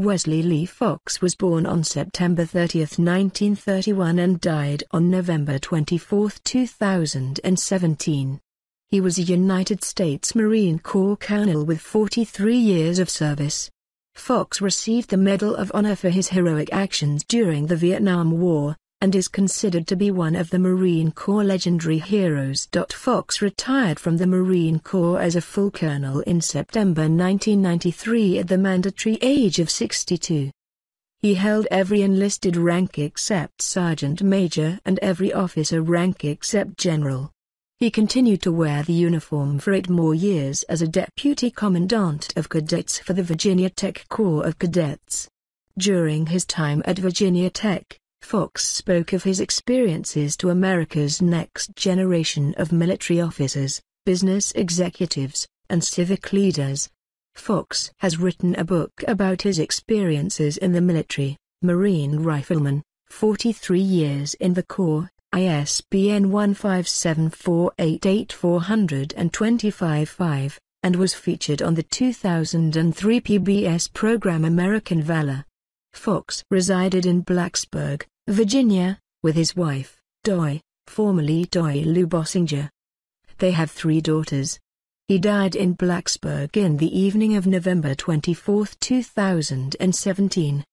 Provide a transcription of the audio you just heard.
Wesley Lee Fox was born on September 30, 1931 and died on November 24, 2017. He was a United States Marine Corps colonel with 43 years of service. Fox received the Medal of Honor for his heroic actions during the Vietnam War, and is considered to be one of the Marine Corps legendary heroes. Fox retired from the Marine Corps as a full colonel in September 1993 at the mandatory age of 62. He held every enlisted rank except sergeant major and every officer rank except general. He continued to wear the uniform for eight more years as a deputy commandant of cadets for the Virginia Tech Corps of Cadets. During his time at Virginia Tech, Fox spoke of his experiences to America's next generation of military officers, business executives, and civic leaders. Fox has written a book about his experiences in the military, Marine Rifleman, 43 Years in the Corps, ISBN 1574884255, and was featured on the 2003 PBS program American Valor. Fox resided in Blacksburg, Virginia, with his wife, Doi, formerly Doi Lou Bossinger. They have three daughters. He died in Blacksburg in the evening of November 24, 2017.